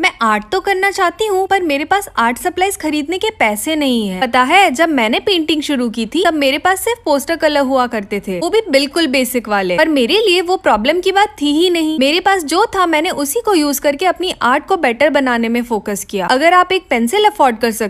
मैं आर्ट तो करना चाहती हूँ पर मेरे पास आर्ट सप्लाईज खरीदने के पैसे नहीं है पता है जब मैंने पेंटिंग शुरू की थी तब मेरे पास सिर्फ पोस्टर कलर हुआ करते थे वो भी बिल्कुल बेसिक वाले पर मेरे लिए वो प्रॉब्लम की बात थी ही नहीं मेरे पास जो था मैंने उसी को यूज करके अपनी आर्ट को बेटर बनाने में फोकस किया अगर आप एक पेंसिल अफोर्ड कर सकते